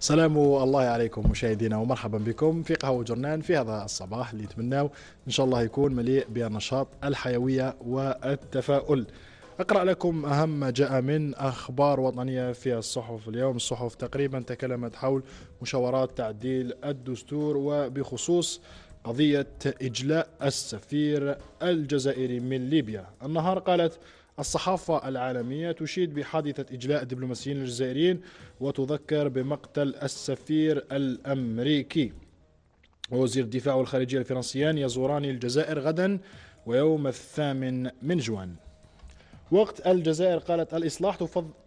سلام الله عليكم مشاهدينا ومرحبا بكم في قهوة جرنان في هذا الصباح اللي نتمناه إن شاء الله يكون مليء بالنشاط الحيوية والتفاؤل أقرأ لكم أهم ما جاء من أخبار وطنية في الصحف اليوم الصحف تقريبا تكلمت حول مشاورات تعديل الدستور وبخصوص قضية إجلاء السفير الجزائري من ليبيا النهار قالت الصحافة العالمية تشيد بحادثة إجلاء الدبلوماسيين الجزائريين وتذكر بمقتل السفير الأمريكي ووزير الدفاع والخارجية الفرنسيان يزوران الجزائر غدا ويوم الثامن من جوان وقت الجزائر قالت الإصلاح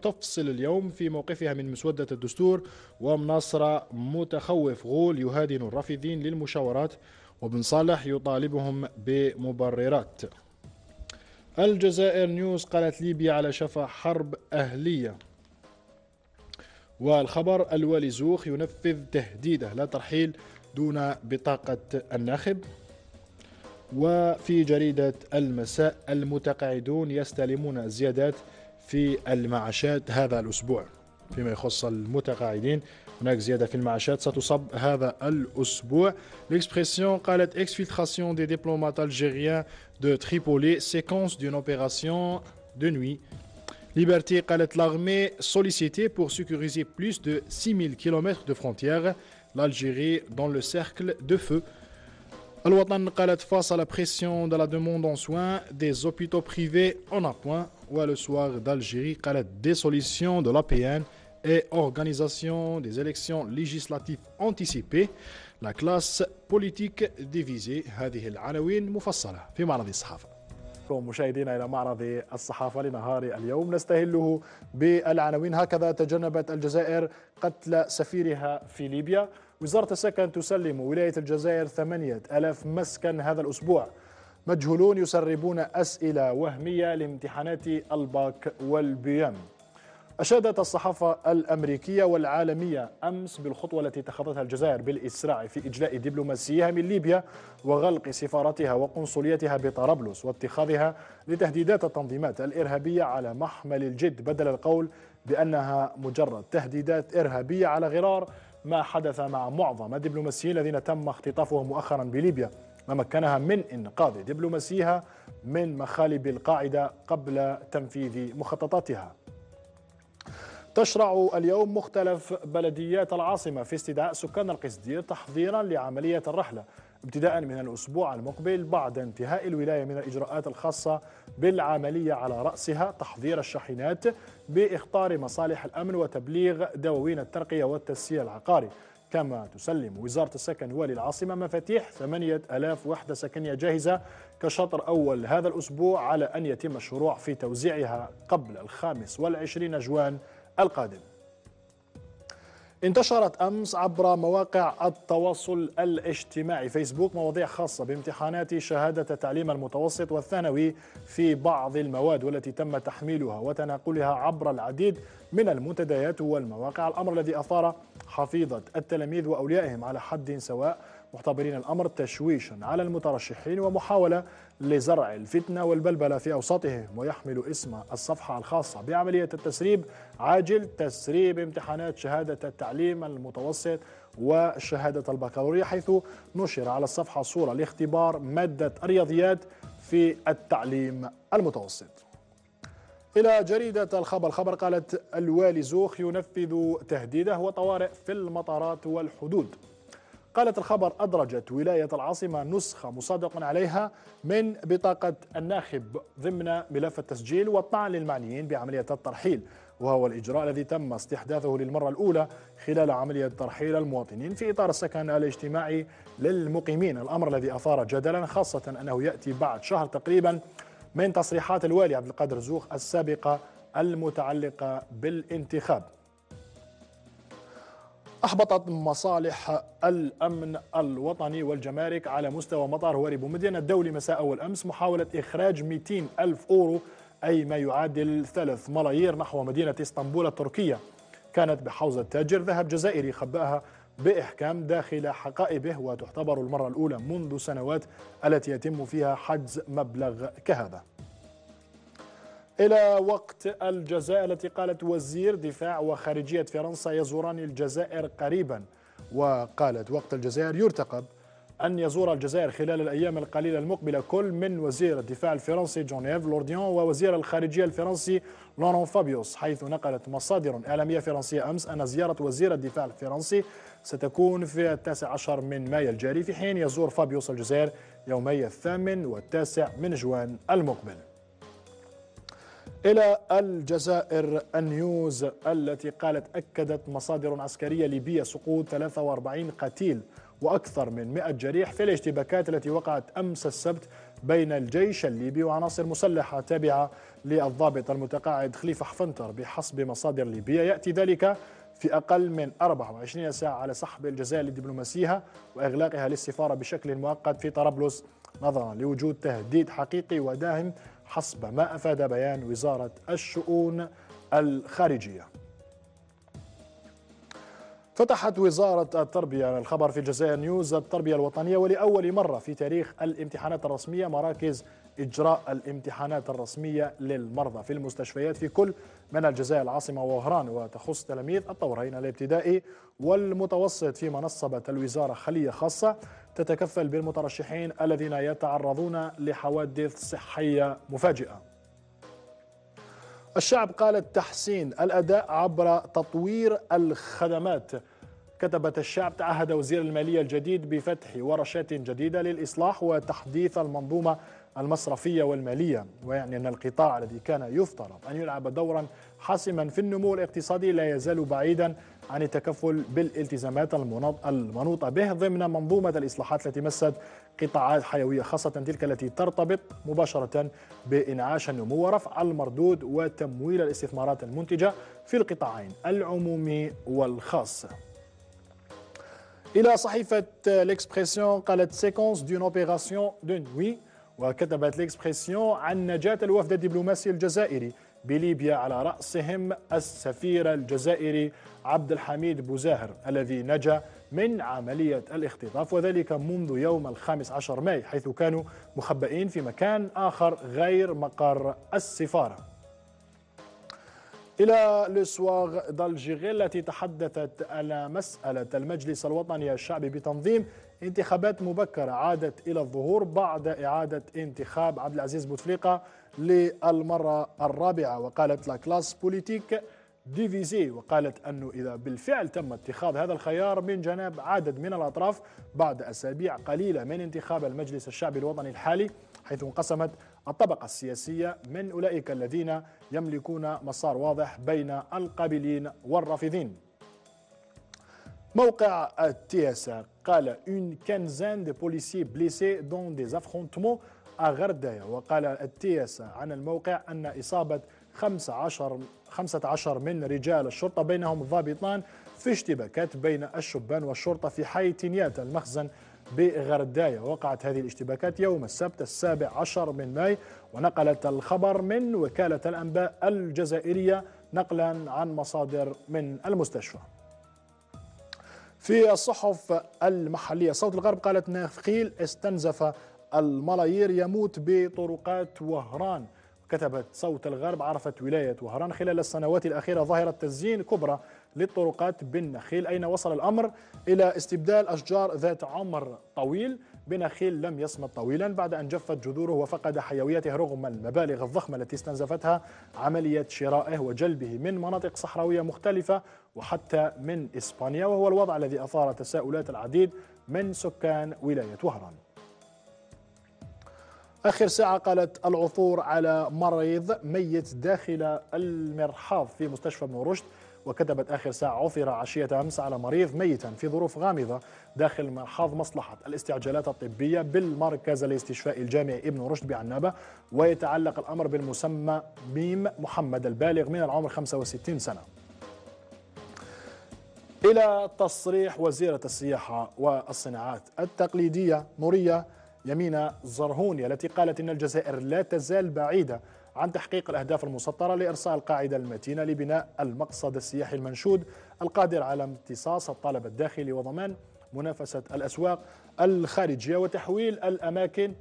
تفصل اليوم في موقفها من مسودة الدستور ومناصرة متخوف غول يهادن الرافدين للمشاورات وبن صالح يطالبهم بمبررات الجزائر نيوز قالت ليبيا على شفا حرب أهلية والخبر الوالي زوخ ينفذ تهديده لا ترحيل دون بطاقة الناخب وفي جريدة المساء المتقاعدون يستلمون زيادات في المعاشات هذا الأسبوع فيما يخص المتقاعدين L'expression « زيادة في des diplomates هذا de Tripoli, قالت d'une opération de nuit Liberté قالت l'armée sollicitée pour sécuriser plus de 6000 km de frontières, l'Algérie dans le cercle de feu. Al-Watan, قالت face à la pression de la demande en soins, des hôpitaux privés en appoint. Ou le soir d'Algérie قالت des solutions de l'APN. et organisation des élections législatives anticipées la classe politique divisée. هذه العناوين مفصلة في معرض الصحافة مشاهدينا إلى معرض الصحافة لنهار اليوم نستهله بالعناوين هكذا تجنبت الجزائر قتل سفيرها في ليبيا وزارة السكن تسلم ولاية الجزائر 8000 مسكن هذا الأسبوع مجهولون يسربون أسئلة وهمية لامتحانات الباك والبيام أشادت الصحافة الأمريكية والعالمية أمس بالخطوة التي اتخذتها الجزائر بالإسراع في إجلاء دبلوماسيها من ليبيا وغلق سفارتها وقنصليتها بطرابلس واتخاذها لتهديدات التنظيمات الإرهابية على محمل الجد بدل القول بأنها مجرد تهديدات إرهابية على غرار ما حدث مع معظم الدبلوماسيين الذين تم اختطافهم مؤخرا بليبيا ما مكنها من إنقاذ دبلوماسيها من مخالب القاعدة قبل تنفيذ مخططاتها تشرع اليوم مختلف بلديات العاصمة في استدعاء سكان القصدير تحضيرا لعملية الرحلة ابتداء من الأسبوع المقبل بعد انتهاء الولاية من الإجراءات الخاصة بالعملية على رأسها تحضير الشاحنات بإخطار مصالح الأمن وتبليغ دواوين الترقية والتسيير العقاري كما تسلم وزارة السكن والي العاصمة مفاتيح 8000 وحدة سكنية جاهزة كشطر أول هذا الأسبوع على أن يتم الشروع في توزيعها قبل الخامس والعشرين جوان القادم انتشرت امس عبر مواقع التواصل الاجتماعي فيسبوك مواضيع خاصه بامتحانات شهاده التعليم المتوسط والثانوي في بعض المواد والتي تم تحميلها وتناقلها عبر العديد من المنتديات والمواقع الامر الذي اثار حفيظه التلاميذ واوليائهم على حد سواء معتبرين الأمر تشويشا على المترشحين ومحاولة لزرع الفتنة والبلبلة في أوساطهم ويحمل اسم الصفحة الخاصة بعملية التسريب عاجل تسريب امتحانات شهادة التعليم المتوسط وشهادة البكالوريا حيث نشر على الصفحة صورة لاختبار مادة الرياضيات في التعليم المتوسط إلى جريدة الخبر الخبر قالت الوالي زوخ ينفذ تهديده وطوارئ في المطارات والحدود قالت الخبر أدرجت ولاية العاصمة نسخة مصادق عليها من بطاقة الناخب ضمن ملف التسجيل والطعن للمعنيين بعملية الترحيل وهو الإجراء الذي تم استحداثه للمرة الأولى خلال عملية ترحيل المواطنين في إطار السكن الاجتماعي للمقيمين الأمر الذي أثار جدلا خاصة أنه يأتي بعد شهر تقريبا من تصريحات الوالي عبد القادر زوخ السابقة المتعلقة بالانتخاب أحبطت مصالح الأمن الوطني والجمارك على مستوى مطار هواري مدين الدولي مساء والأمس محاولة إخراج 200 ألف أورو أي ما يعادل 3 ملايير نحو مدينة اسطنبول التركية كانت بحوزة تاجر ذهب جزائري خبأها بإحكام داخل حقائبه وتعتبر المرة الأولى منذ سنوات التي يتم فيها حجز مبلغ كهذا إلى وقت الجزائر التي قالت وزير دفاع وخارجية فرنسا يزوران الجزائر قريبا وقالت وقت الجزائر يرتقب أن يزور الجزائر خلال الأيام القليلة المقبلة كل من وزير الدفاع الفرنسي جونيف لورديون ووزير الخارجية الفرنسي لوران فابيوس حيث نقلت مصادر إعلامية فرنسية أمس أن زيارة وزير الدفاع الفرنسي ستكون في التاسع عشر من مايو الجاري في حين يزور فابيوس الجزائر يومي الثامن والتاسع من جوان المقبل إلى الجزائر النيوز التي قالت أكدت مصادر عسكرية ليبية سقوط 43 قتيل وأكثر من 100 جريح في الاشتباكات التي وقعت أمس السبت بين الجيش الليبي وعناصر مسلحة تابعة للضابط المتقاعد خليفة حفنتر بحسب مصادر ليبية يأتي ذلك في أقل من 24 ساعة على سحب الجزائر لدبلوماسيها وإغلاقها للسفارة بشكل مؤقت في طرابلس نظرا لوجود تهديد حقيقي وداهم حسب ما أفاد بيان وزارة الشؤون الخارجية فتحت وزارة التربية الخبر في الجزائر نيوز التربية الوطنية ولأول مرة في تاريخ الامتحانات الرسمية مراكز إجراء الامتحانات الرسمية للمرضى في المستشفيات في كل من الجزائر العاصمة ووهران وتخص تلاميذ الطورين الابتدائي والمتوسط في منصبة الوزارة خلية خاصة تتكفل بالمترشحين الذين يتعرضون لحوادث صحية مفاجئة الشعب قال تحسين الأداء عبر تطوير الخدمات كتبت الشعب تعهد وزير المالية الجديد بفتح ورشات جديدة للإصلاح وتحديث المنظومة المصرفية والمالية ويعني أن القطاع الذي كان يفترض أن يلعب دورا حاسما في النمو الاقتصادي لا يزال بعيدا عن التكفل بالالتزامات المنوطة به ضمن منظومة الإصلاحات التي مست قطاعات حيوية خاصة تلك التي ترتبط مباشرة بإنعاش النمو ورفع المردود وتمويل الاستثمارات المنتجة في القطاعين العمومي والخاص إلى صحيفة الإكسبريسيون قالت سيكونس دون اوبيراسيون دو نوي وكتبت الإكسبريسيون عن نجاة الوفد الدبلوماسي الجزائري بليبيا على رأسهم السفير الجزائري عبد الحميد بوزاهر الذي نجا من عملية الاختطاف وذلك منذ يوم الخامس عشر ماي حيث كانوا مخبئين في مكان آخر غير مقر السفارة إلى لسواغ دالجيغي التي تحدثت على مسألة المجلس الوطني الشعبي بتنظيم انتخابات مبكرة عادت إلى الظهور بعد إعادة انتخاب عبد العزيز بوتفليقة للمرة الرابعة وقالت لا كلاس بوليتيك ديفيزي وقالت أنه إذا بالفعل تم اتخاذ هذا الخيار من جانب عدد من الأطراف بعد أسابيع قليلة من انتخاب المجلس الشعبي الوطني الحالي حيث انقسمت الطبقة السياسية من أولئك الذين يملكون مسار واضح بين القابلين والرافضين موقع اس قال une quinzaine دي بوليسي بليسي دون دي affrontements à Gardaya وقال التياسا عن الموقع أن إصابة 15 15 من رجال الشرطة بينهم ضابطان في اشتباكات بين الشبان والشرطة في حي تينيات المخزن بغرداية وقعت هذه الاشتباكات يوم السبت السابع عشر من ماي ونقلت الخبر من وكالة الأنباء الجزائرية نقلا عن مصادر من المستشفى في الصحف المحلية صوت الغرب قالت ناخيل استنزف الملايير يموت بطرقات وهران كتبت صوت الغرب عرفت ولاية وهران خلال السنوات الأخيرة ظاهرة تزيين كبرى للطرقات بالنخيل أين وصل الأمر إلى استبدال أشجار ذات عمر طويل بنخيل لم يصمد طويلا بعد أن جفت جذوره وفقد حيويته رغم المبالغ الضخمة التي استنزفتها عملية شرائه وجلبه من مناطق صحراوية مختلفة وحتى من إسبانيا وهو الوضع الذي أثار تساؤلات العديد من سكان ولاية وهران آخر ساعة قالت العثور على مريض ميت داخل المرحاض في مستشفى ابن رشد وكتبت آخر ساعة عثر عشية أمس على مريض ميتا في ظروف غامضة داخل مرحاض مصلحة الاستعجالات الطبية بالمركز الاستشفائي الجامعي ابن رشد بعنابة ويتعلق الأمر بالمسمى ميم محمد البالغ من العمر 65 سنة إلى تصريح وزيرة السياحة والصناعات التقليدية نورية يمينة زرهوني التي قالت إن الجزائر لا تزال بعيدة عن تحقيق الأهداف المسطرة لإرساء القاعدة المتينة لبناء المقصد السياحي المنشود القادر على امتصاص الطلب الداخلي وضمان منافسة الأسواق الخارجية وتحويل الأماكن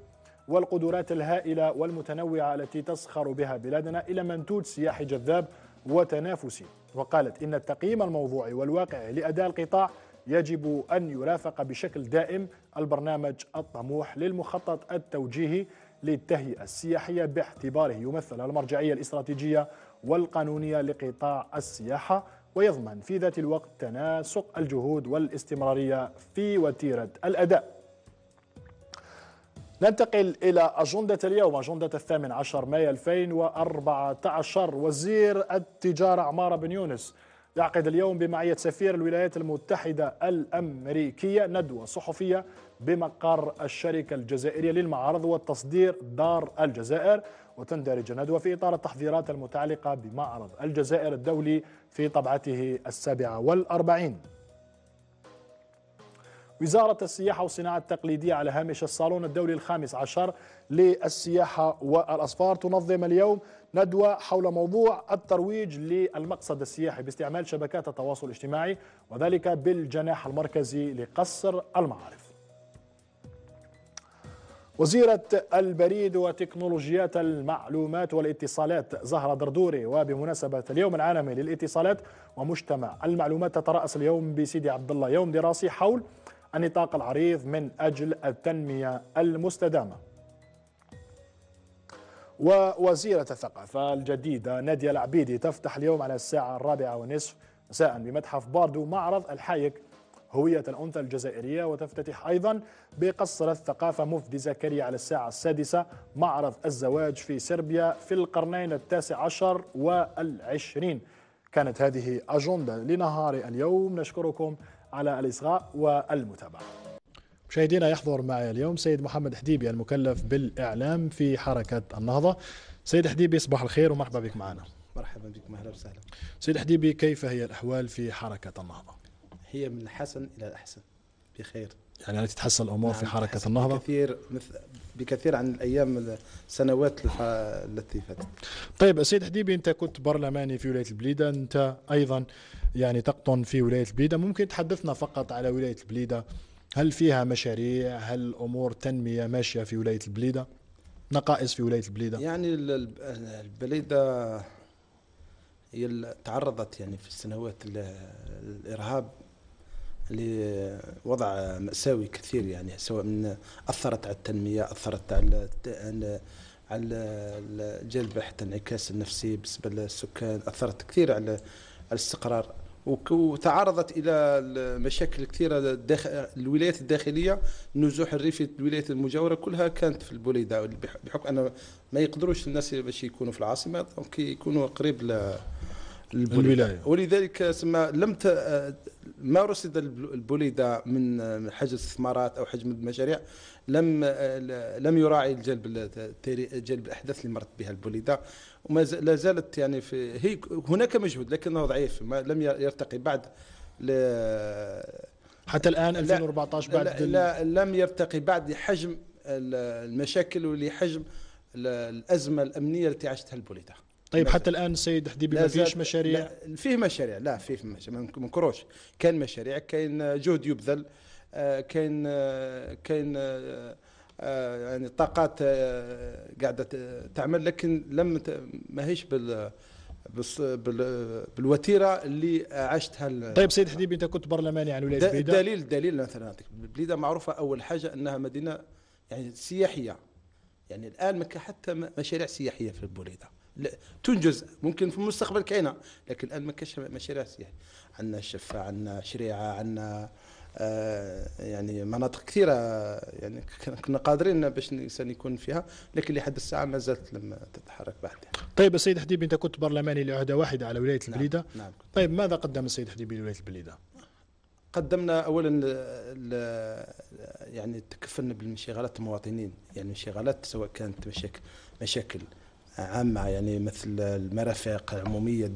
والقدرات الهائلة والمتنوعة التي تسخر بها بلادنا إلى منتوج سياحي جذاب وتنافسي وقالت إن التقييم الموضوعي والواقعي لأداء القطاع يجب أن يرافق بشكل دائم البرنامج الطموح للمخطط التوجيهي للتهيئة السياحية باعتباره يمثل المرجعية الاستراتيجية والقانونية لقطاع السياحة ويضمن في ذات الوقت تناسق الجهود والاستمرارية في وتيرة الأداء ننتقل إلى أجندة اليوم أجندة الثامن عشر مايو 2014 وزير التجارة عمارة بن يونس يعقد اليوم بمعية سفير الولايات المتحدة الأمريكية ندوة صحفية بمقر الشركة الجزائرية للمعارض والتصدير دار الجزائر وتندرج الندوة في إطار التحضيرات المتعلقة بمعرض الجزائر الدولي في طبعته السابعة والأربعين وزارة السياحة والصناعة التقليدية على هامش الصالون الدولي الخامس عشر للسياحة والأصفار تنظم اليوم ندوة حول موضوع الترويج للمقصد السياحي باستعمال شبكات التواصل الاجتماعي وذلك بالجناح المركزي لقصر المعارف وزيرة البريد وتكنولوجيات المعلومات والاتصالات زهرة دردوري وبمناسبة اليوم العالمي للاتصالات ومجتمع المعلومات تترأس اليوم بسيدي عبد الله يوم دراسي حول النطاق العريض من أجل التنمية المستدامة ووزيرة الثقافة الجديدة نادية العبيدي تفتح اليوم على الساعة الرابعة ونصف مساء بمتحف باردو معرض الحايك هوية الأنثى الجزائرية وتفتتح أيضا بقصر الثقافة مفدي زكريا على الساعة السادسة معرض الزواج في سربيا في القرنين التاسع عشر والعشرين كانت هذه أجندة لنهار اليوم نشكركم على الإصغاء والمتابعة مشاهدينا يحضر معي اليوم سيد محمد حديبي المكلف بالإعلام في حركة النهضة سيد حديبي صباح الخير ومرحبا بك معنا مرحبا بكم اهلا وسهلا سيد حديبي كيف هي الاحوال في حركه النهضه هي من الحسن الى الاحسن بخير يعني تتحسن الامور نعم في حركه النهضه بكثير بكثير عن الايام السنوات التي فاتت طيب سيد حديبي انت كنت برلماني في ولايه البليده انت ايضا يعني تقطن في ولايه البليده ممكن تحدثنا فقط على ولايه البليده هل فيها مشاريع هل امور تنميه ماشيه في ولايه البليده نقائص في ولايه البليده يعني البليده هي تعرضت يعني في السنوات الارهاب لوضع مأساوي كثير يعني سواء من أثرت على التنمية أثرت على على الجلب حتى انعكاس النفسي بالنسبة للسكان أثرت كثير على الاستقرار وتعرضت الى مشاكل كثيره الولايات الداخليه النزوح الريفي الولايات المجاوره كلها كانت في البوليده بحكم ان ما يقدروش الناس باش يكونوا في العاصمه دونك يكونوا قريب للولايه ولذلك سما لم ت... ما رصد البوليده من حجز الثمارات او حجم المشاريع لم لم يراعي الجلب جلب الاحداث اللي مرت بها البوليده وما لا زالت يعني في هي هناك مجهود لكنه ضعيف ما لم يرتقي بعد ل حتى الان 2014 بعد لا, لا لم يرتقي بعد لحجم المشاكل ولحجم الازمه الامنيه التي عاشتها البوليتا طيب حتى الان سيد حديبي ما فيش مشاريع لا فيه مشاريع لا فيه مشاريع ما نكروش كاين مشاريع كاين جهد يبذل آه، كاين آه، كاين آه، آه، يعني طاقات آه، قاعده آه، تعمل لكن لم ماهيش هيش بال بالوتيره اللي عشتها طيب سيد حديبي انت كنت برلماني عن ولايه بليده الدليل الدليل مثلا بليده معروفه اول حاجه انها مدينه يعني سياحيه يعني الان كان حتى مشاريع سياحيه في بليده تنجز ممكن في المستقبل كاينه لكن الان ما كانش مشاريع سياحيه عندنا الشفه عندنا شريعه عندنا آه، يعني مناطق كثيره يعني كنا قادرين باش الانسان يكون فيها لكن لحد الساعه ما زالت لم تتحرك بعد طيب السيد حديبي انت كنت برلماني لعهده واحده على ولايه نعم، البليده. نعم. نعم. طيب ماذا قدم السيد حديبي لولايه البليده؟ قدمنا اولا ل... يعني تكفلنا بالانشغالات المواطنين يعني انشغالات سواء كانت مشاكل مشاكل عامة يعني مثل المرافق العمومية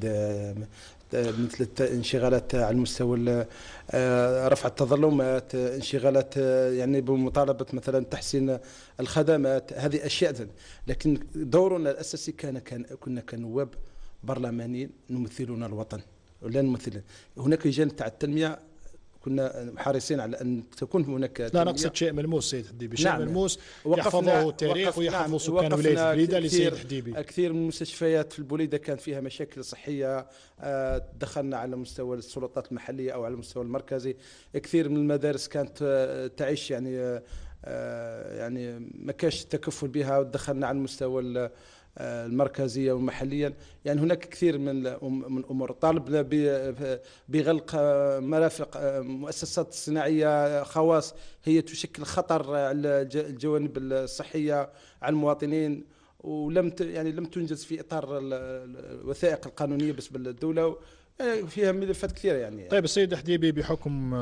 مثل انشغالات على المستوى آه، رفع التظلمات انشغالات آه، يعني بمطالبه مثلا تحسين الخدمات هذه اشياء لكن دورنا الاساسي كان, كان كنا كنواب برلمانيين نمثلون الوطن لا نمثل هناك جانب تاع التنميه كنا حريصين على ان تكون هناك لا نقصد شيء ملموس سيد حديبي شيء نعم. ملموس يحفظه التاريخ ويحفظه نعم، سكان ولايه البليده لسيد حديبي كثير من المستشفيات في البليده كان فيها مشاكل صحيه آه، دخلنا على مستوى السلطات المحليه او على المستوى المركزي كثير من المدارس كانت آه، تعيش يعني آه، يعني ما كانش التكفل بها ودخلنا على المستوى آه، المركزية ومحليا يعني هناك كثير من الأمور طالبنا بغلق آه، مرافق آه، مؤسسات صناعية خواص هي تشكل خطر على الجوانب الصحية على المواطنين ولم يعني لم تنجز في اطار الوثائق القانونيه بالنسبه للدوله فيها ملفات كثيره يعني طيب السيد حديبي بحكم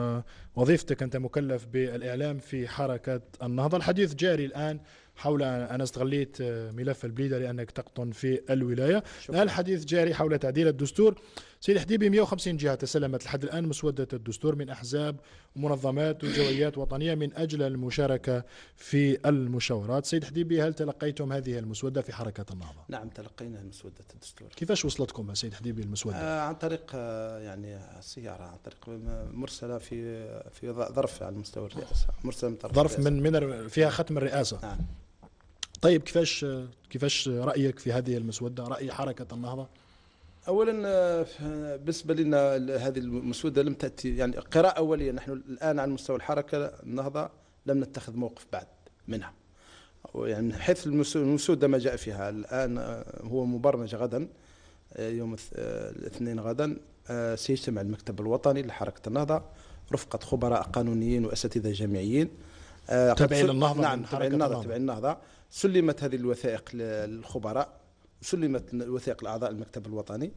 وظيفتك انت مكلف بالاعلام في حركه النهضه الحديث جاري الان حول أنا استغليت آه، ملف البليدة لأنك تقطن في الولاية شكرا. الحديث جاري حول تعديل الدستور سيد حديبي 150 جهة تسلمت لحد الآن مسودة الدستور من أحزاب ومنظمات وجويات وطنية من أجل المشاركة في المشاورات سيد حديبي هل تلقيتم هذه المسودة في حركة النهضة؟ نعم تلقينا مسودة الدستور كيفاش وصلتكم سيد حديبي المسودة؟ آه عن طريق آه، يعني السيارة عن طريق مرسلة في في ظرف على مستوى الرئاسة مرسلة من طرف ظرف من من فيها ختم الرئاسة نعم طيب كيفاش كيفاش رايك في هذه المسوده راي حركه النهضه اولا آه، بالنسبه لنا هذه المسوده لم تاتي يعني قراءه اوليه نحن الان على مستوى الحركه النهضه لم نتخذ موقف بعد منها يعني حيث المسوده ما جاء فيها الان آه، هو مبرمج غدا آه، يوم الاثنين غدا سيجتمع المكتب الوطني لحركه النهضه رفقه خبراء قانونيين واساتذه جامعيين آه، تابعين نعم، النهضة نعم تابعين النهضة تابعين النهضة سلمت هذه الوثائق للخبراء سلمت الوثائق لأعضاء المكتب الوطني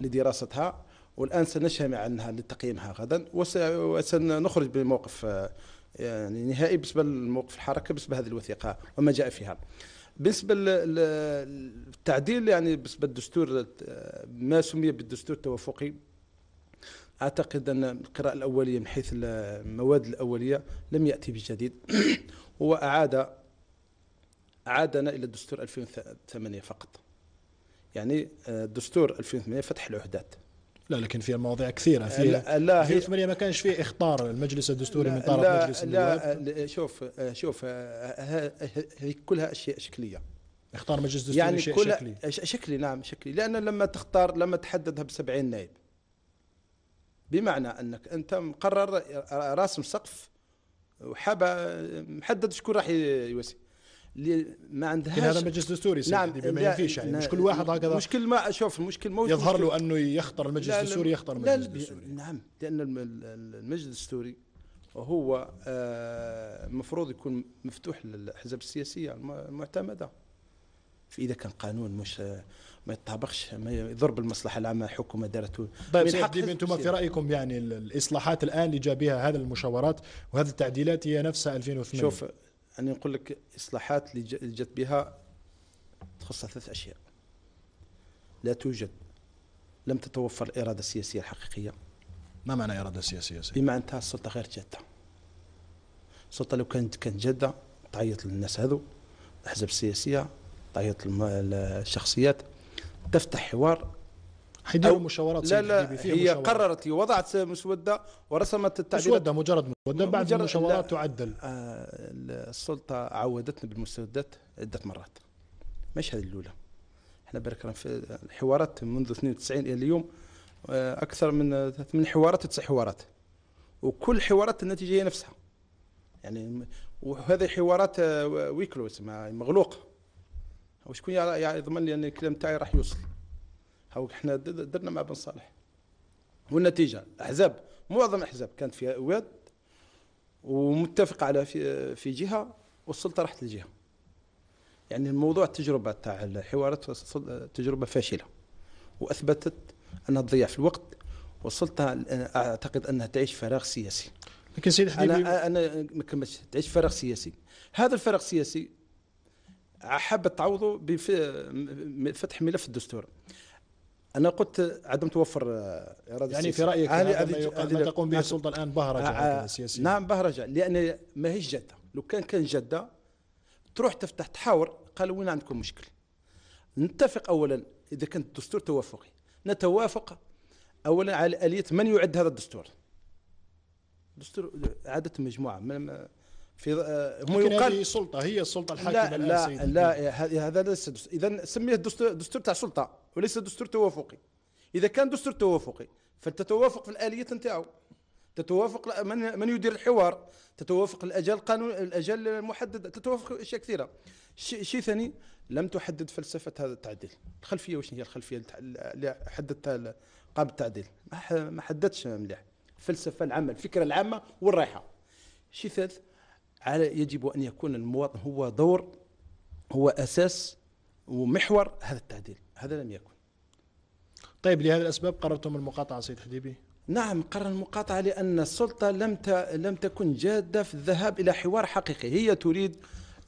لدراستها والآن سنجتمع عنها لتقييمها غدا وسنخرج بموقف آه، يعني نهائي بالنسبة لموقف الحركة بالنسبة لهذه الوثيقة وما جاء فيها بالنسبة للتعديل يعني بالنسبة للدستور آه، ما سمي بالدستور التوافقي اعتقد ان القراءه الاوليه من حيث المواد الاوليه لم ياتي بجديد هو اعاد اعادنا الى الدستور 2008 فقط يعني الدستور آه، 2008 فتح العهدات لا لكن فيها مواضيع كثيرة في لا, 2008 ما كانش فيه إخطار المجلس الدستوري من طرف مجلس لا, لا آه، شوف آه، شوف هي كلها أشياء شكلية اختار مجلس دستوري يعني شيء شكلي شكلي نعم شكلي لأن لما تختار لما تحددها ب 70 نائب بمعنى انك انت مقرر راسم سقف وحابه محدد شكون راح يواسي ما عندهاش هذا مجلس دستوري نعم بما ينفيش يعني مش كل واحد هكذا مش كل ما شوف مش كل موجود يظهر له انه يخطر المجلس الدستوري يخطر المجلس الدستوري نعم لان المجلس الدستوري هو المفروض آه، يكون مفتوح للاحزاب السياسيه المعتمده فاذا كان قانون مش ما يتطابقش ما يضر بالمصلحه العامه حكومه دارته طيب من حق انتم في رايكم يعني الاصلاحات الان اللي جاء بها هذا المشاورات وهذه التعديلات هي نفسها 2008 شوف انا نقول لك اصلاحات اللي جت بها تخصها ثلاث اشياء لا توجد لم تتوفر الاراده السياسيه الحقيقيه ما معنى اراده سياسيه سيدي؟ بما انتهى السلطه غير جاده السلطه لو كانت كانت جاده تعيط للناس هذو الاحزاب السياسيه تعيط الشخصيات تفتح حوار حيديروا مشاورات لا لا هي مشاورات. قررت هي وضعت مسوده ورسمت التعديل مسوده مجرد مسوده بعد مجرد المشاورات آه، تعدل السلطه عودتنا بالمسودات عده مرات مش هذه الاولى احنا بارك في الحوارات منذ 92 الى اليوم آه، اكثر من ثمان حوارات تسع حوارات وكل حوارات النتيجه هي نفسها يعني وهذه حوارات آه، ويكلو اسمها مغلوقه وشكون يضمن لي ان الكلام تاعي راح يوصل هاو احنا درنا مع بن صالح والنتيجه احزاب معظم الاحزاب كانت فيها اواد ومتفق على في, في جهه والسلطه راحت لجهه يعني الموضوع التجربه تاع الحوارات تجربه فاشله واثبتت انها تضيع في الوقت والسلطه اعتقد انها تعيش فراغ سياسي لكن سيد انا انا ما كملتش تعيش فراغ سياسي هذا الفراغ السياسي حابه تعوضه بفتح ملف الدستور انا قلت عدم توفر آه، اراده يعني في رايك هذه ما تقوم به السلطه الان بهرجه آه، آه، سياسيه نعم بهرجه لان ماهيش جاده لو كان كان جاده تروح تفتح تحاور قالوا وين عندكم مشكل نتفق اولا اذا كان الدستور توافقي نتوافق اولا على اليه من يعد هذا الدستور دستور عاده مجموعه في آه، هم يقال هذه سلطه هي السلطه الحاكمه لا لا, سيدي. لا هذا ليس اذا سميه دستور دستور تاع سلطه وليس دستور توافقي اذا كان دستور توافقي فتتوافق في الاليه نتاعو تتوافق من من يدير الحوار تتوافق الاجال القانون الاجال المحدده تتوافق اشياء كثيره شيء ثاني لم تحدد فلسفه هذا التعديل الخلفيه واش هي الخلفيه اللي حددتها قام التعديل ما حددتش مليح الفلسفه العامه الفكره العامه والرائحه شيء ثالث على يجب أن يكون المواطن هو دور هو أساس ومحور هذا التعديل هذا لم يكن طيب لهذه الأسباب قررتم المقاطعة سيد حديبي نعم قرر المقاطعة لأن السلطة لم لم تكن جادة في الذهاب إلى حوار حقيقي هي تريد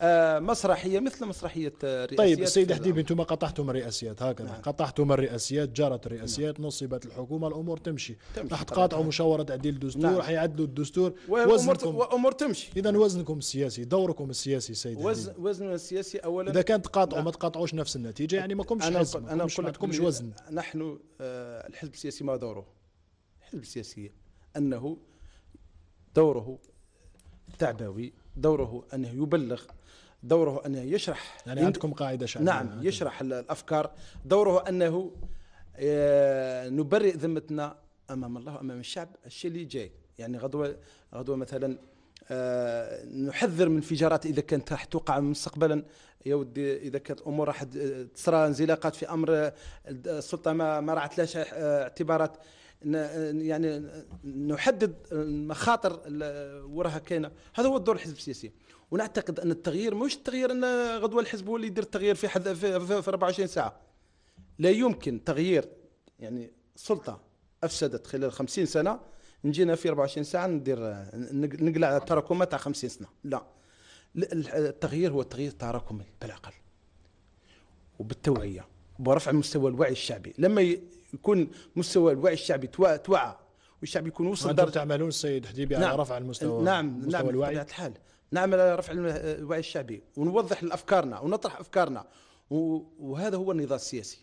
آه، مسرحيه مثل مسرحيه الرئاسيات آه، طيب السيد حديبي انتم قطعتم الرئاسيات هكذا نعم. قطعتم الرئاسيات جرت نعم. الرئاسيات نعم. نصبت الحكومه الامور تمشي, راح تقاطعوا مشاوره تعديل الدستور نعم. يعدلوا الدستور وزنكم وامور تمشي اذا وزنكم السياسي دوركم السياسي سيد وزن وزننا السياسي اولا اذا كان تقاطعوا نعم. ما تقاطعوش نفس النتيجه يعني ما كمش انا حزب. انا ما عندكمش وزن نحن آه، الحزب السياسي ما دوره الحزب السياسي انه دوره تعبوي دوره انه يبلغ دوره أنه يشرح يعني عندكم قاعدة شعبية نعم يشرح الأفكار دوره أنه آه، نبرئ ذمتنا أمام الله أمام الشعب الشيء اللي جاي يعني غدوة غدوة مثلا آه، نحذر من انفجارات اذا كانت راح توقع مستقبلا يا ودي اذا كانت امور راح تصرى انزلاقات في امر آه، السلطه ما رعت لها اعتبارات يعني نحدد المخاطر وراها كاينه هذا هو دور الحزب السياسي ونعتقد ان التغيير مش التغيير ان غدوه الحزب هو اللي يدير التغيير في, حد في, في, في 24 ساعه لا يمكن تغيير يعني سلطه افسدت خلال 50 سنه نجينا في 24 ساعه ندير نقلع التراكمات تاع 50 سنه لا التغيير هو تغيير تراكمي بالعقل وبالتوعيه برفع مستوى الوعي الشعبي لما يكون مستوى الوعي الشعبي توعى والشعب يكون وصل درجة تعملون السيد حديبي نعم على رفع المستوى نعم نعم الوعي بطبيعة الحال نعمل على رفع الوعي الشعبي ونوضح افكارنا ونطرح افكارنا وهذا هو النضال السياسي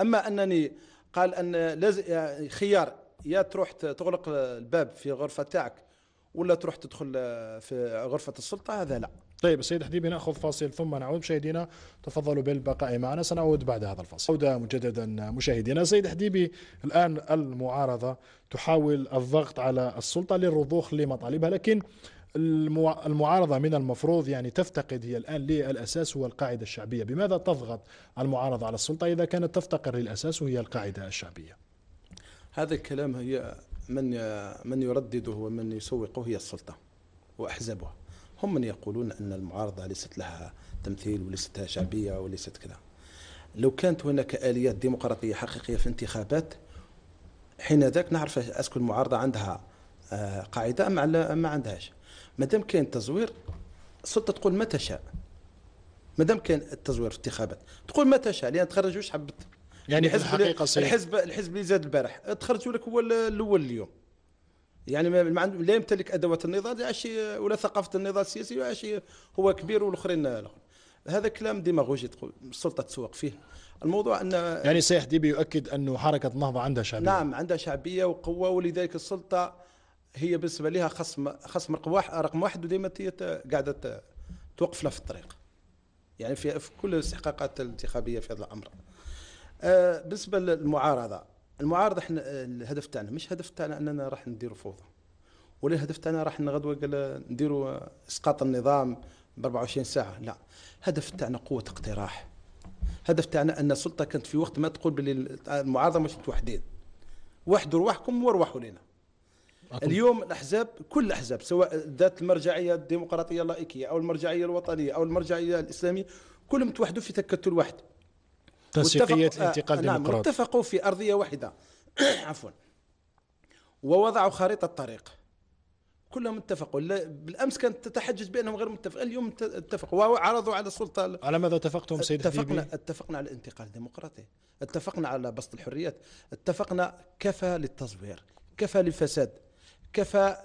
اما انني قال ان لازم يعني خيار يا تروح تغلق الباب في غرفه تاعك ولا تروح تدخل في غرفه السلطه هذا لا طيب سيد حديبي ناخذ فاصل ثم نعود مشاهدينا تفضلوا بالبقاء معنا سنعود بعد هذا الفاصل عودة مجددا مشاهدينا سيد حديبي الآن المعارضة تحاول الضغط على السلطة للرضوخ لمطالبها لكن المعارضة من المفروض يعني تفتقد هي الآن للأساس هو القاعدة الشعبية بماذا تضغط المعارضة على السلطة إذا كانت تفتقر للأساس وهي القاعدة الشعبية هذا الكلام هي من من يردده ومن يسوقه هي السلطة وأحزابها هم من يقولون أن المعارضة ليست لها تمثيل وليست لها شعبية وليست كذا لو كانت هناك آليات ديمقراطية حقيقية في انتخابات حين ذاك نعرف اسكو المعارضة عندها آه، قاعدة أم ما عندهاش ما دام كاين تزوير السلطة تقول ما تشاء ما دام كاين التزوير في الانتخابات تقول ما تشاء لان تخرج واش حبت يعني الحزب الحزب الحزب اللي زاد البارح تخرجوا لك هو الاول اليوم يعني ما لا يمتلك ادوات النضال ولا ثقافه النضال السياسي عشي هو كبير والاخرين هذا كلام ديماغوجي تقول السلطه تسوق فيه الموضوع ان يعني سيح ديبي يؤكد انه حركه النهضه عندها شعبيه نعم عندها شعبيه وقوه ولذلك السلطه هي بالنسبه لها خصم خصم رقم واحد ودائما قاعده توقف له في الطريق يعني في كل الاستحقاقات الانتخابيه في هذا الامر آه، بالنسبه للمعارضه المعارضه احنا الهدف تاعنا مش هدف تاعنا اننا راح نديروا فوضى ولا الهدف تاعنا راح غدوه قال نديروا اسقاط النظام ب 24 ساعه لا هدف تاعنا قوه اقتراح هدف تاعنا ان السلطه كانت في وقت ما تقول باللي المعارضه مش متوحدين وحدوا رواحكم وارواحوا لنا اليوم الاحزاب كل الاحزاب سواء ذات المرجعيه الديمقراطيه اللائكيه او المرجعيه الوطنيه او المرجعيه الاسلاميه كلهم توحدوا في تكتل واحد تنسيقية آه، الانتقال الديمقراطي نعم اتفقوا في أرضية واحدة عفوا ووضعوا خريطة الطريق كلهم اتفقوا بالامس كانت تتحجج بانهم غير متفقين اليوم اتفقوا وعرضوا على السلطه على ماذا اتفقتم سيد اتفقنا اتفقنا على الانتقال الديمقراطي اتفقنا على بسط الحريات اتفقنا كفى للتزوير كفى للفساد كفى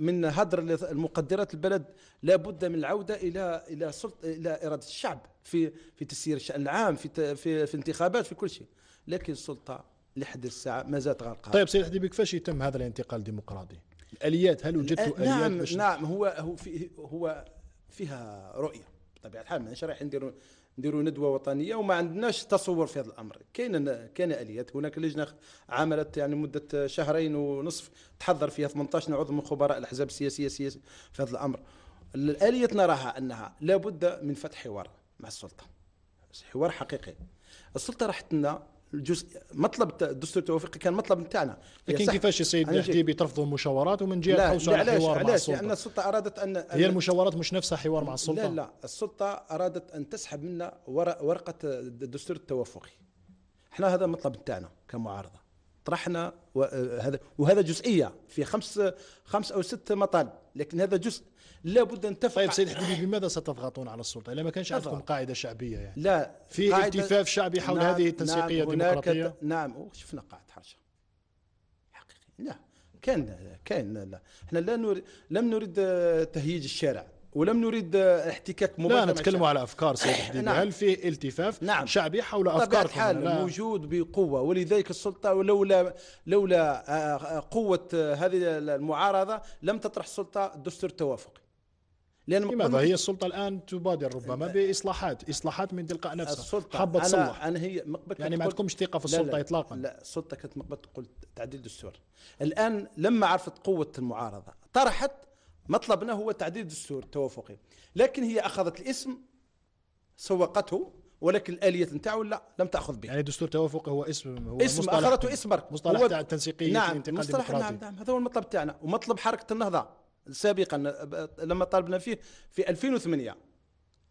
من هدر المقدرات البلد لابد من العوده الى الى سلط الى اراده الشعب في في تسيير الشان العام في في, في انتخابات في كل شيء لكن السلطه لحد الساعه ما زالت غارقه طيب سيد حديبي كيفاش يتم هذا الانتقال الديمقراطي الاليات هل وجدت اليات نعم نعم هو هو, في هو فيها رؤيه بطبيعه الحال ماشي رايح ندير نديروا ندوه وطنيه وما عندناش تصور في هذا الامر كاين كاين اليات هناك لجنه عملت يعني مده شهرين ونصف تحضر فيها 18 عضو من خبراء الاحزاب السياسيه سياسي في هذا الامر الاليات نراها انها لابد من فتح حوار مع السلطه حوار حقيقي السلطه راحت لنا الجزء مطلب الدستور التوافقي كان مطلب نتاعنا لكن كيفاش السيد الحديبي ترفضوا المشاورات ومن جهه حوسوا على الحوار مع السلطه لان السلطه ارادت ان, هي المشاورات مش نفسها حوار مع السلطه لا لا السلطه ارادت ان تسحب منا ورقه الدستور التوافقي احنا هذا المطلب نتاعنا كمعارضه طرحنا وهذا وهذا جزئيه في خمس خمس او ست مطالب لكن هذا جزء لابد ان تفعل طيب سيد حبيبي بماذا ستضغطون على السلطه؟ لما ما كانش عندكم قاعده شعبيه يعني لا في التفاف شعبي حول نعم هذه التنسيقيه نعم الديمقراطيه نعم شفنا قاعده حرشه حقيقي لا كان كان لا احنا لا نريد لم نريد تهييج الشارع ولم نريد احتكاك مباشر لا نتكلم على افكار سيد حديدي نعم. هل في التفاف نعم. شعبي حول افكار الحال موجود بقوه ولذلك السلطه ولولا لولا آه، آه، قوه هذه المعارضه لم تطرح السلطه دستور توافقي لان لماذا هي السلطه الان تبادر ربما باصلاحات اصلاحات من تلقاء نفسها السلطه حابه تصلح انا هي مقبل يعني ما عندكمش ثقه في السلطه لا لا اطلاقا لا السلطه كانت مقبله تقول تعديل دستور الان لما عرفت قوه المعارضه طرحت مطلبنا هو تعديل الدستور التوافقي لكن هي اخذت الاسم سوقته ولكن الاليه نتاعو لا لم تاخذ به يعني دستور توافق هو اسم هو اسم اخذته اسمر مصطلح تنسيقي نعم مصطلح نعم نعم هذا هو المطلب تاعنا ومطلب حركه النهضه سابقا لما طالبنا فيه في 2008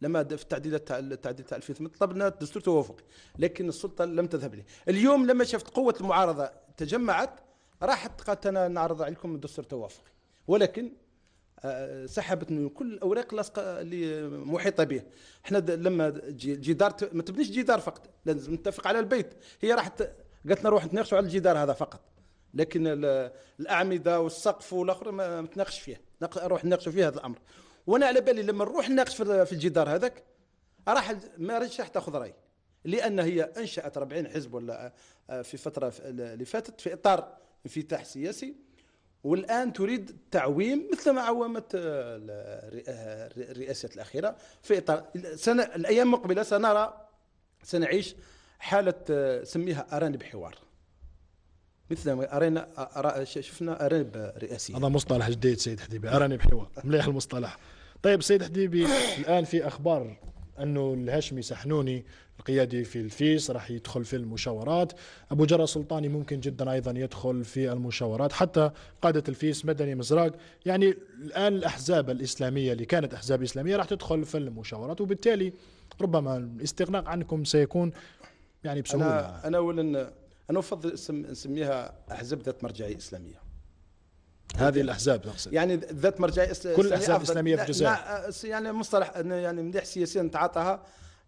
لما في التعديلات التعديل تاع 2008 طلبنا الدستور توافقي لكن السلطه لم تذهب اليه اليوم لما شفت قوه المعارضه تجمعت راحت قالت انا نعرض عليكم الدستور التوافقي ولكن آه، سحبت من كل الاوراق اللاصقه اللي محيطه به احنا لما جدار ما تبنيش جدار فقط لازم نتفق على البيت هي راحت قالت لنا روح نتناقشوا على الجدار هذا فقط لكن الاعمده والسقف والاخر ما نتناقش فيه نروح نناقش فيه هذا الامر وانا على بالي لما نروح نناقش في الجدار هذاك راح ما راح تاخذ راي لان هي انشات 40 حزب ولا آه، آه، في فتره اللي فاتت في اطار انفتاح سياسي والان تريد تعويم مثل ما عومت آه، الرئاسه الاخيره في اطار الايام المقبله سنرى سنعيش حاله سميها ارانب حوار مثل ما ارينا أرى شفنا ارانب رئاسيه هذا مصطلح جديد سيد حديبي ارانب حوار مليح المصطلح طيب سيد حديبي الان في اخبار انه الهاشمي سحنوني القيادي في الفيس راح يدخل في المشاورات ابو جرى سلطاني ممكن جدا ايضا يدخل في المشاورات حتى قاده الفيس مدني مزراق يعني الان الاحزاب الاسلاميه اللي كانت احزاب اسلاميه راح تدخل في المشاورات وبالتالي ربما الاستغناء عنكم سيكون يعني بسهوله انا, أنا اولا أنا أفضل اسم نسميها أحزاب ذات مرجعية إسلامية هذه الاحزاب نقصد يعني ذات مرجعيه اسلاميه كل الاحزاب الاسلاميه في الجزائر آه، يعني مصطلح آه، يعني مليح سياسيا نتعاطاها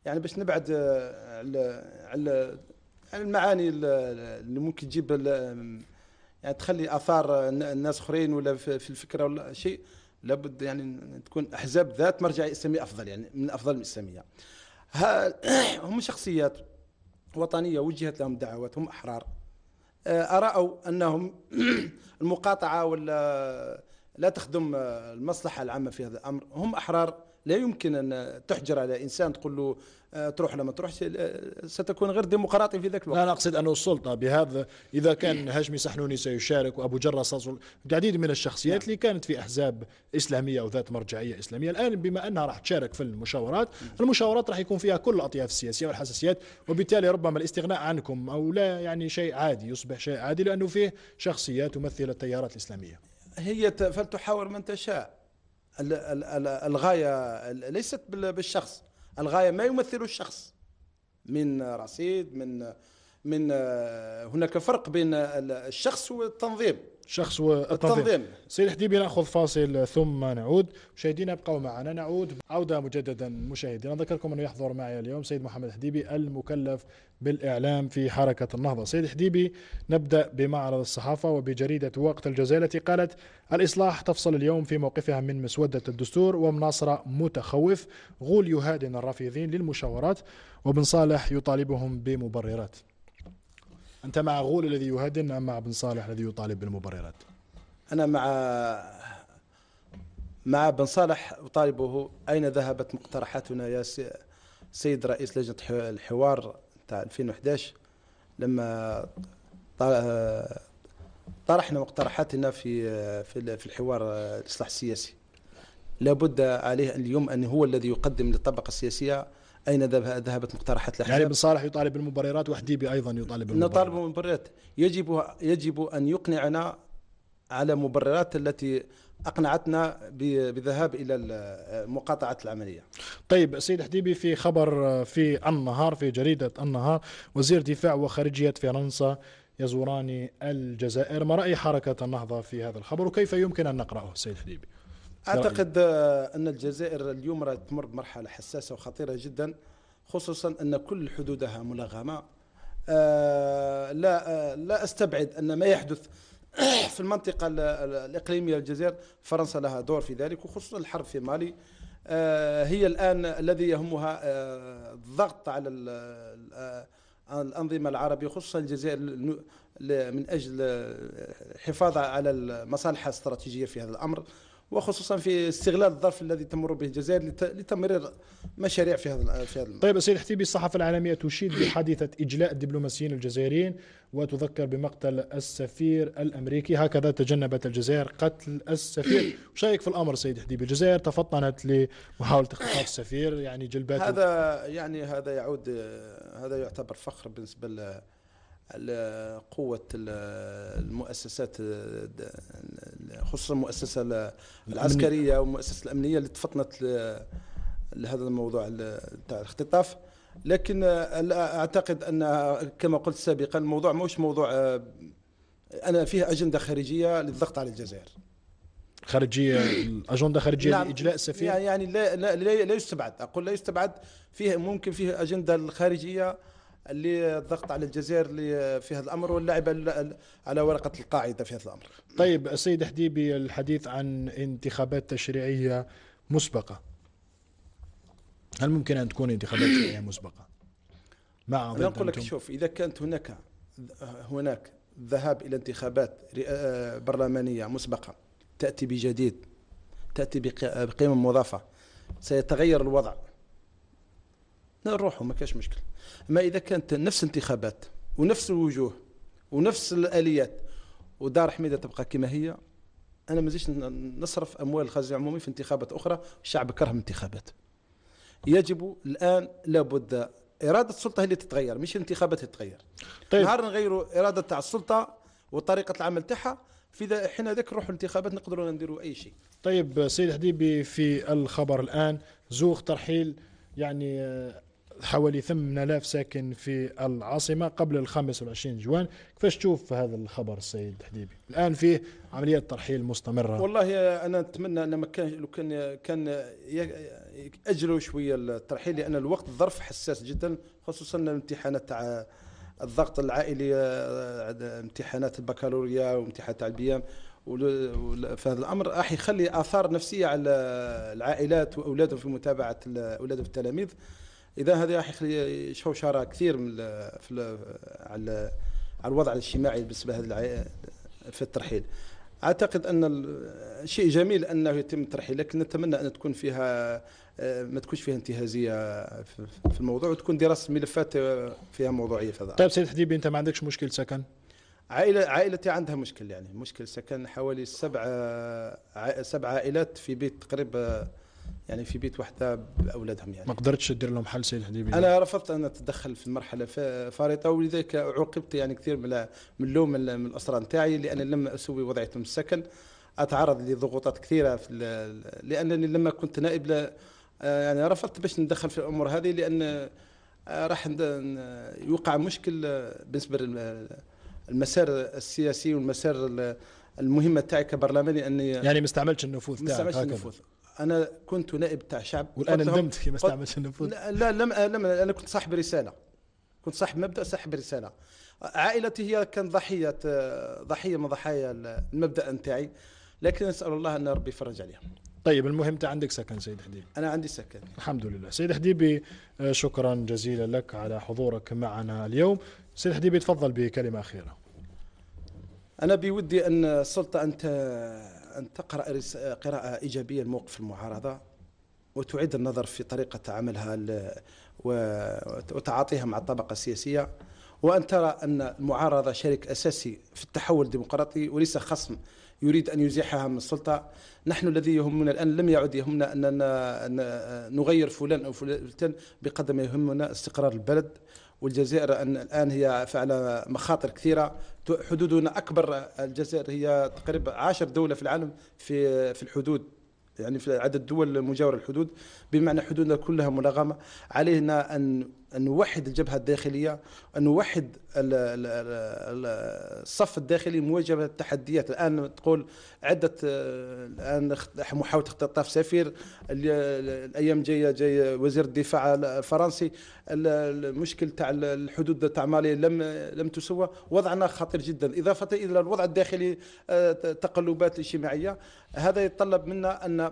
يعني باش نبعد آه، على يعني على المعاني اللي ممكن تجيب يعني تخلي اثار الناس اخرين ولا في الفكره ولا شيء لابد يعني تكون احزاب ذات مرجعيه اسلاميه افضل يعني من افضل من الاسلاميه هم شخصيات وطنية وجهت لهم دعوات هم أحرار آه، أرأوا أنهم المقاطعة ولا لا تخدم آه، المصلحة العامة في هذا الأمر هم أحرار لا يمكن أن تحجر على إنسان تقول له آه، تروح ولا ما تروحش آه، ستكون غير ديمقراطي في ذاك الوقت لا أنا أقصد أنه السلطة بهذا إذا كان هاشمي سحنوني سيشارك وأبو جرة العديد من الشخصيات نعم. اللي كانت في أحزاب إسلامية أو ذات مرجعية إسلامية الآن بما أنها راح تشارك في المشاورات نعم. المشاورات راح يكون فيها كل الأطياف السياسية والحساسيات وبالتالي ربما الاستغناء عنكم أو لا يعني شيء عادي يصبح شيء عادي لأنه فيه شخصيات تمثل التيارات الإسلامية هي فلتحاور من تشاء الغاية ليست بالشخص الغاية ما يمثل الشخص من رصيد من من آه، هناك فرق بين الشخص والتنظيم الشخص والتنظيم سيد حديبي ناخذ فاصل ثم نعود مشاهدينا ابقوا معنا نعود عوده مجددا مشاهدينا نذكركم انه يحضر معي اليوم سيد محمد حديبي المكلف بالاعلام في حركه النهضه سيد حديبي نبدا بمعرض الصحافه وبجريده وقت الجزائر التي قالت الاصلاح تفصل اليوم في موقفها من مسوده الدستور ومناصره متخوف غول يهادن الرافضين للمشاورات وبن صالح يطالبهم بمبررات أنت مع غول الذي يهدن أم مع بن صالح الذي يطالب بالمبررات أنا مع مع بن صالح أطالبه أين ذهبت مقترحاتنا يا سيد رئيس لجنة الحوار تاع 2011 لما طرحنا مقترحاتنا في في الحوار الإصلاح السياسي لابد عليه اليوم أن هو الذي يقدم للطبقة السياسية اين ذهبت مقترحات الاحزاب؟ يعني بن صالح يطالب بالمبررات وحديبي ايضا يطالب بالمبررات نطالب بالمبررات يجب يجب ان يقنعنا على مبررات التي اقنعتنا بالذهاب الى مقاطعه العمليه. طيب سيد حديبي في خبر في النهار في جريده النهار وزير دفاع وخارجيه فرنسا يزوران الجزائر ما راي حركه النهضه في هذا الخبر وكيف يمكن ان نقراه سيد حديبي؟ اعتقد آه، ان الجزائر اليوم راه تمر بمرحله حساسه وخطيره جدا خصوصا ان كل حدودها ملغمه آه، لا آه، لا استبعد ان ما يحدث في المنطقه الاقليميه للجزائر فرنسا لها دور في ذلك وخصوصا الحرب في مالي هي الان الذي يهمها الضغط على الانظمه العربيه خصوصا الجزائر من اجل الحفاظ على المصالح الاستراتيجيه في هذا الامر وخصوصا في استغلال الظرف الذي تمر به الجزائر لتمرير مشاريع في هذا في هذا طيب سيد حتيبي الصحافه العالميه تشيد بحادثه اجلاء الدبلوماسيين الجزائريين وتذكر بمقتل السفير الامريكي هكذا تجنبت الجزائر قتل السفير رايك في الامر سيد حتيبي الجزائر تفطنت لمحاوله اختطاف السفير يعني جلبات هذا يعني هذا يعود هذا يعتبر فخر بالنسبه قوة المؤسسات خصوصا المؤسسة العسكرية والمؤسسة الأمنية اللي تفطنت لهذا الموضوع تاع الاختطاف لكن أعتقد أن كما قلت سابقا الموضوع مش موضوع أنا فيه أجندة خارجية للضغط على الجزائر خارجيه اجنده خارجيه نعم لاجلاء السفير يعني لا لا لا يستبعد اقول لا يستبعد فيه ممكن فيه اجنده الخارجيه اللي الضغط على الجزائر في هذا الامر واللعب على ورقه القاعده في هذا الامر. طيب السيد حديبي الحديث عن انتخابات تشريعيه مسبقه. هل ممكن ان تكون انتخابات تشريعيه مسبقه؟ مع انا نقول لك شوف اذا كانت هناك هناك ذهاب الى انتخابات آه، برلمانيه مسبقه تاتي بجديد تاتي بقيمه مضافه سيتغير الوضع نروحوا ما كاش مشكل اما اذا كانت نفس الانتخابات ونفس الوجوه ونفس الاليات ودار حميده تبقى كما هي انا ما زيش نصرف اموال الخزينه العمومي في انتخابات اخرى الشعب كره الانتخابات يجب الان لابد اراده السلطه هي اللي تتغير مش الانتخابات تتغير طيب. نهار نغيروا اراده تاع السلطه وطريقه العمل تاعها في حين هذاك نروحوا الانتخابات نقدروا نديروا اي شيء طيب سيد حديبي في الخبر الان زوغ ترحيل يعني حوالي 8000 ساكن في العاصمة قبل ال 25 جوان كيفاش تشوف هذا الخبر السيد حديبي الآن فيه عملية ترحيل مستمرة والله أنا أتمنى أن ما كان لو كان كان أجلوا شوية الترحيل لأن الوقت ظرف حساس جدا خصوصا الامتحانات تاع الضغط العائلي آه، امتحانات البكالوريا وامتحانات تاع البيام فهذا الامر راح يخلي اثار نفسيه على العائلات واولادهم في متابعه اولادهم التلاميذ اذا هذا راح يخلي شوشره كثير من في على على الوضع الاجتماعي بالنسبه لهذه في الترحيل اعتقد ان شيء جميل انه يتم الترحيل لكن نتمنى ان تكون فيها ما تكونش فيها انتهازيه في الموضوع وتكون دراسه ملفات فيها موضوعيه في طيب سيد حديبي انت ما عندكش مشكل سكن عائلة عائلتي عندها مشكل يعني مشكل سكن حوالي سبع سبع عائلات في بيت تقريبا يعني في بيت وحده باولادهم يعني ما قدرتش دير لهم حل سيد حديبي انا رفضت ان اتدخل في المرحله فارطه ولذلك عوقبت يعني كثير من من لوم من الاسره نتاعي لان لما اسوي وضعيتهم السكن اتعرض لضغوطات كثيره في لانني لما كنت نائب يعني رفضت باش ندخل في الامور هذه لان آه، راح يوقع مشكل بالنسبه للمسار السياسي والمسار المهمه تاعي كبرلماني اني يعني ما استعملتش النفوذ تاعك ما استعملتش النفوذ انا كنت نائب تاع شعب والان ندمت ما استعملت النفوذ لا لم لم انا كنت صاحب رساله كنت صاحب مبدا صاحب رساله عائلتي هي كان ضحيه ضحيه من ضحايا المبدا نتاعي لكن نسال الله ان ربي يفرج عليها طيب المهم انت عندك سكن سيد حديبي انا عندي سكن الحمد لله سيد حديبي آه، شكرا جزيلا لك على حضورك معنا اليوم سيد حديبي تفضل بكلمه اخيره انا بودي ان السلطه انت أن تقرأ قراءة إيجابية لموقف المعارضة وتعيد النظر في طريقة عملها وتعاطيها مع الطبقة السياسية وأن ترى أن المعارضة شريك أساسي في التحول الديمقراطي وليس خصم يريد أن يزيحها من السلطة نحن الذي يهمنا الآن لم يعد يهمنا أننا نغير فلان أو فلان بقدر ما يهمنا استقرار البلد والجزائر أن الآن هي فعلا مخاطر كثيرة حدودنا أكبر الجزائر هي تقريبا عشر دولة في العالم في في الحدود يعني في عدد دول مجاورة الحدود بمعنى حدودنا كلها ملغمة علينا أن أن نوحد الجبهة الداخلية أن نوحد الصف الداخلي مواجهة التحديات الآن تقول عدة الآن محاولة اختطاف سفير الأيام الجاية جاي وزير الدفاع الفرنسي المشكل تاع الحدود تاع مالي لم لم تسوى وضعنا خطير جدا إضافة إلى الوضع الداخلي آه، تقلبات الاجتماعية هذا يتطلب منا أن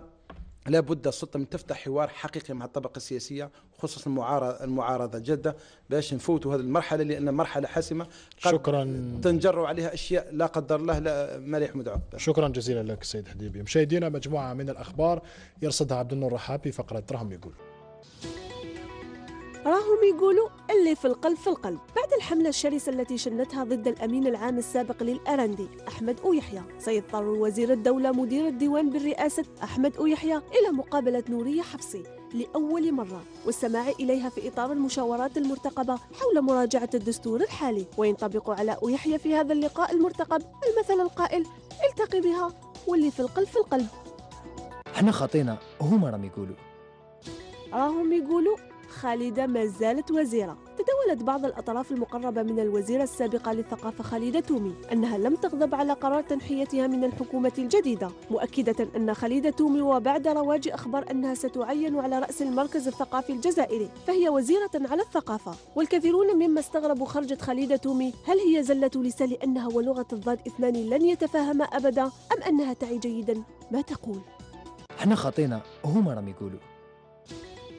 لا بد السلطه من تفتح حوار حقيقي مع الطبقه السياسيه خصوصا المعارضه المعارضه جاده باش نفوتوا هذه المرحله لان مرحله حاسمه قد شكرا تنجروا عليها اشياء لا قدر الله لا مليح مدعو شكرا جزيلا لك سيد حديبي مشاهدينا مجموعه من الاخبار يرصدها عبد النور رحاب في فقره رهم يقول راهم يقولوا اللي في القلب في القلب بعد الحملة الشرسة التي شنتها ضد الأمين العام السابق للأرندي أحمد أويحيا سيضطر وزير الدولة مدير الديوان بالرئاسة أحمد أويحيا إلى مقابلة نورية حفصي لأول مرة والسماع إليها في إطار المشاورات المرتقبة حول مراجعة الدستور الحالي وينطبق على أويحيا في هذا اللقاء المرتقب المثل القائل التقي بها واللي في القلب في القلب احنا خطينا هما راهم يقولوا راهم يقولوا خالدة ما زالت وزيرة تداولت بعض الأطراف المقربة من الوزيرة السابقة للثقافة خالدة تومي أنها لم تغضب على قرار تنحيتها من الحكومة الجديدة مؤكدة أن خالدة تومي وبعد رواج أخبار أنها ستعين على رأس المركز الثقافي الجزائري فهي وزيرة على الثقافة والكثيرون مما استغربوا خرجة خالدة تومي هل هي زلة لسا لأنها ولغة الضاد اثنان لن يتفاهما أبدا أم أنها تعي جيدا ما تقول احنا خطينا هما راهم يقولوا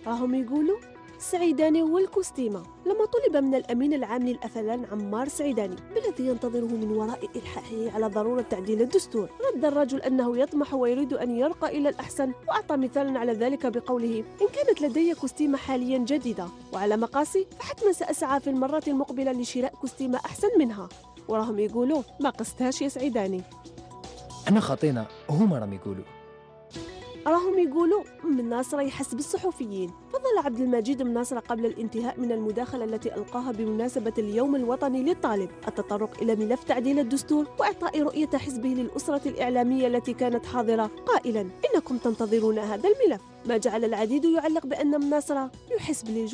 راهم يقولوا سعيداني والكوستيمة لما طلب من الأمين العام للأفلان عمار سعيداني بالذي ينتظره من وراء إلحاحه على ضرورة تعديل الدستور رد الرجل أنه يطمح ويريد أن يرقى إلى الأحسن وأعطى مثالا على ذلك بقوله إن كانت لدي كوستيمة حاليا جديدة وعلى مقاسي فحتما سأسعى في المرة المقبلة لشراء كوستيمة أحسن منها وراهم يقولوا ما قستهاش يا سعيداني أنا خطينا هما راهم يقولوا راهم يقولوا مناصرة يحس بالصحفيين فضل عبد المجيد مناصرة قبل الانتهاء من المداخلة التي ألقاها بمناسبة اليوم الوطني للطالب التطرق إلى ملف تعديل الدستور وإعطاء رؤية حزبه للأسرة الإعلامية التي كانت حاضرة قائلا إنكم تنتظرون هذا الملف ما جعل العديد يعلق بأن مناصرة يحس لي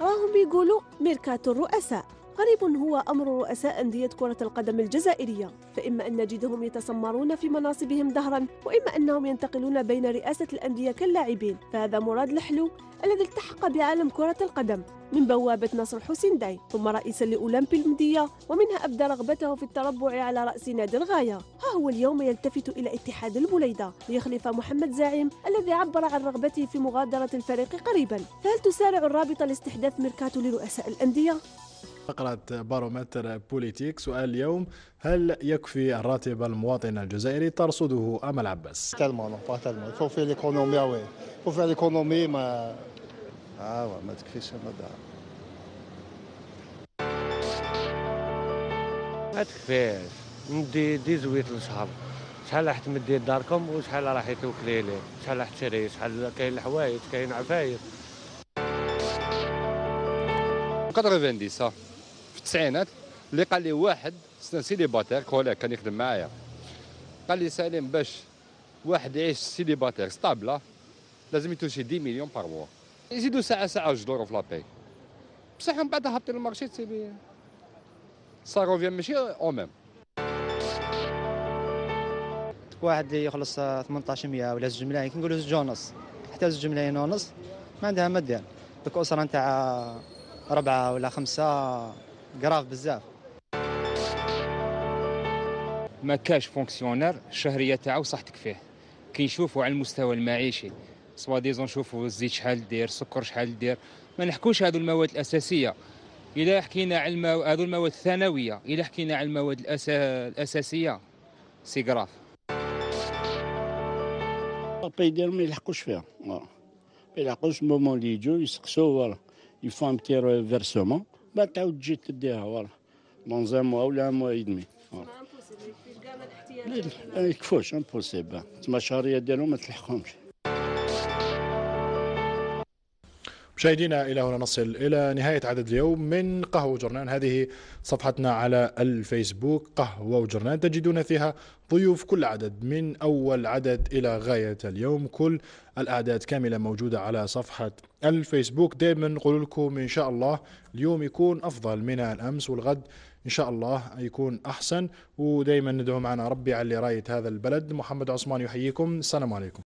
راهم يقولوا ميركاتو الرؤساء قريب هو أمر رؤساء أندية كرة القدم الجزائرية فإما أن نجدهم يتسمرون في مناصبهم دهرا وإما أنهم ينتقلون بين رئاسة الأندية كاللاعبين فهذا مراد الحلو الذي التحق بعالم كرة القدم من بوابة نصر حسين داي ثم رئيسا لأولمبي المدية ومنها أبدى رغبته في التربع على رأس نادي الغاية ها هو اليوم يلتفت إلى اتحاد البليدة ليخلف محمد زعيم الذي عبر عن رغبته في مغادرة الفريق قريبا فهل تسارع الرابطة لاستحداث ميركاتو لرؤساء الأندية؟ فقرة بارومتر بوليتيك سؤال اليوم هل يكفي الراتب المواطن الجزائري ترصده أم العباس؟ تلمون با تلمون فو في ليكونومي وي فو في ليكونومي ما آه ما تكفيش المدى ما تكفيش ندي دي زويت الشهر شحال راح تمدي داركم وشحال راح توكلي لي شحال راح تشري شحال كاين الحوايج كاين عفايس 90 في التسعينات اللي قال لي واحد سيليباتير كولا كان يخدم معايا قال لي سالم باش واحد يعيش سيليباتير ستابلا لازم يتوشي 10 مليون بار موا يزيدوا ساعه ساعه جوج دور في لابي بصح من بعد هبط المارشي سي بي سا روفيان ماشي او ميم واحد يخلص 1800 ولا زوج ملايين كنقولوا زوج ونص حتى زوج ملايين ونص ما عندها ما دير ديك اسره نتاع اربعه ولا خمسه قراف بزاف ما كاش فونكسيونير الشهريه تاعو صحتك فيه كي نشوفوا على المستوى المعيشي سوا ديزون نشوفوا الزيت شحال دير السكر شحال دير ما نحكوش هذو المواد الاساسيه الا حكينا على المو... هذو المواد الثانويه الا حكينا على المواد الأس... الاساسيه سي كراف بابي ديالهم ما يلحقوش فيها ما يلحقوش مومون اللي يجوا يسقسوا يفوا ان بتي فيرسومون تعاود تجي تديها ورا دونزام او ولا عام لا ما يكفوش امبوسيبل تما الشهريه ديالهم ما تلحقهمش مشاهدينا إلى هنا نصل إلى نهاية عدد اليوم من قهوة وجرنان هذه صفحتنا على الفيسبوك قهوة وجرنان تجدون فيها ضيوف كل عدد من أول عدد إلى غاية اليوم كل الأعداد كاملة موجودة على صفحة الفيسبوك دائما نقول لكم إن شاء الله اليوم يكون أفضل من الأمس والغد ان شاء الله يكون احسن ودائما ندعو معنا ربي على رايه هذا البلد محمد عثمان يحييكم السلام عليكم